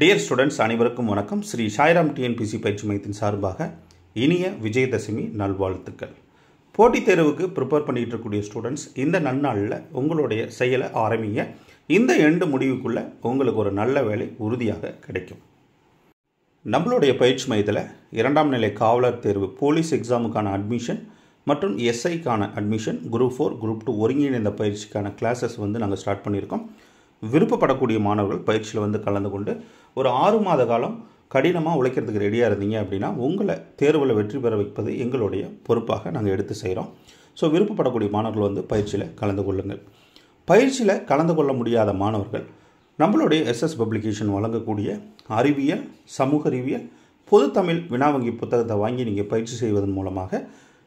dear students அனைவருக்கும் வணக்கம் Sri Sairam TNPSC பயிற்சி மையத்தின் சார்பாக இனிய விஜயதசமி நல்வாழ்த்துக்கள் போட்டித் தேர்வுக்கு ப்ரிப்பேர் பண்ணிகிட்டு இருக்கக்கூடிய ஸ்டூடெண்ட்ஸ் இந்த நன்னாளில் உங்களுடைய செயலை ஆரம்பிங்க இந்த எண்டு முடிவுக்குள்ளே உங்களுக்கு ஒரு நல்ல வேலை உறுதியாக கிடைக்கும் நம்மளுடைய பயிற்சி மையத்தில் இரண்டாம் நிலை காவலர் தேர்வு போலீஸ் எக்ஸாமுக்கான அட்மிஷன் மற்றும் எஸ்ஐக்கான admission group four group two ஒருங்கிணைந்த பயிற்சிக்கான கிளாஸஸ் வந்து நாங்கள் ஸ்டார்ட் பண்ணியிருக்கோம் விருப்பப்படக்கூடிய மாணவர்கள் பயிற்சியில் வந்து கலந்து கொண்டு ஒரு ஆறு மாத காலம் கடினமாக உழைக்கிறதுக்கு ரெடியாக இருந்தீங்க அப்படின்னா உங்களை தேர்வில் வெற்றி பெற வைப்பது எங்களுடைய பொறுப்பாக நாங்கள் எடுத்து செய்கிறோம் ஸோ விருப்பப்படக்கூடிய மாணவர்கள் வந்து பயிற்சியில் கலந்து கொள்ளுங்கள் பயிற்சியில் கலந்து கொள்ள முடியாத மாணவர்கள் நம்மளுடைய எஸ்எஸ் பப்ளிகேஷன் வழங்கக்கூடிய அறிவியல் சமூக அறிவியல் பொது தமிழ் வினாவங்கி புத்தகத்தை வாங்கி நீங்கள் பயிற்சி செய்வதன் மூலமாக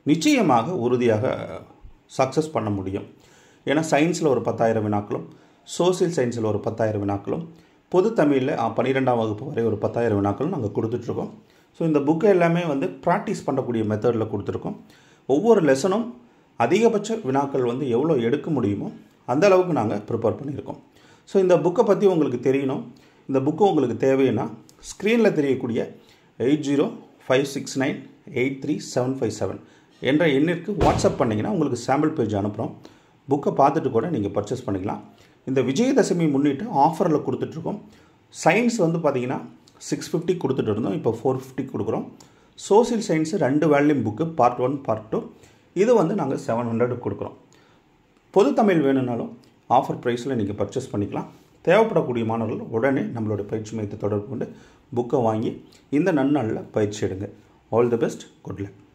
நிச்சயமாக உறுதியாக சக்ஸஸ் பண்ண முடியும் ஏன்னா சயின்ஸில் ஒரு பத்தாயிரம் வினாக்களும் சோசியல் சயின்ஸில் ஒரு பத்தாயிரம் வினாக்களும் பொது தமிழில் பன்னிரெண்டாம் வகுப்பு வரை ஒரு பத்தாயிரம் வினாக்களும் நாங்கள் கொடுத்துட்ருக்கோம் ஸோ இந்த புக்கு எல்லாமே வந்து ப்ராக்டிஸ் பண்ணக்கூடிய மெத்தடில் கொடுத்துருக்கோம் ஒவ்வொரு லெசனும் அதிகபட்ச வினாக்கள் வந்து எவ்வளோ எடுக்க முடியுமோ அந்த அளவுக்கு நாங்கள் ப்ரிப்பேர் பண்ணியிருக்கோம் ஸோ இந்த புக்கை பற்றி உங்களுக்கு தெரியணும் இந்த புக்கு உங்களுக்கு தேவைன்னா ஸ்க்ரீனில் தெரியக்கூடிய eight zero five six nine eight three seven five seven என்ற எண்ணிற்கு வாட்ஸ்அப் பண்ணிங்கன்னா உங்களுக்கு சாம்பிள் பேஜ் அனுப்புகிறோம் புக்கை பார்த்துட்டு கூட நீங்கள் பர்ச்சேஸ் பண்ணிக்கலாம் இந்த விஜயதசமி முன்னிட்டு ஆஃபரில் கொடுத்துட்ருக்கோம் சயின்ஸ் வந்து பார்த்தீங்கன்னா சிக்ஸ் ஃபிஃப்டி கொடுத்துட்டு இருந்தோம் இப்போ ஃபோர் ஃபிஃப்டி கொடுக்குறோம் சோசியல் சயின்ஸு ரெண்டு volume book part one part two இது வந்து நாங்கள் செவன் ஹண்ட்ரட் கொடுக்குறோம் பொது தமிழ் வேணும்னாலும் ஆஃபர் ப்ரைஸில் நீங்கள் பர்ச்சேஸ் பண்ணிக்கலாம் தேவைப்படக்கூடிய மாணவர்கள் உடனே நம்மளோட பயிற்சி மையத்தை தொடர்பு கொண்டு புக்கை வாங்கி இந்த நன்னாளில் பயிற்சி எடுங்க all the best good luck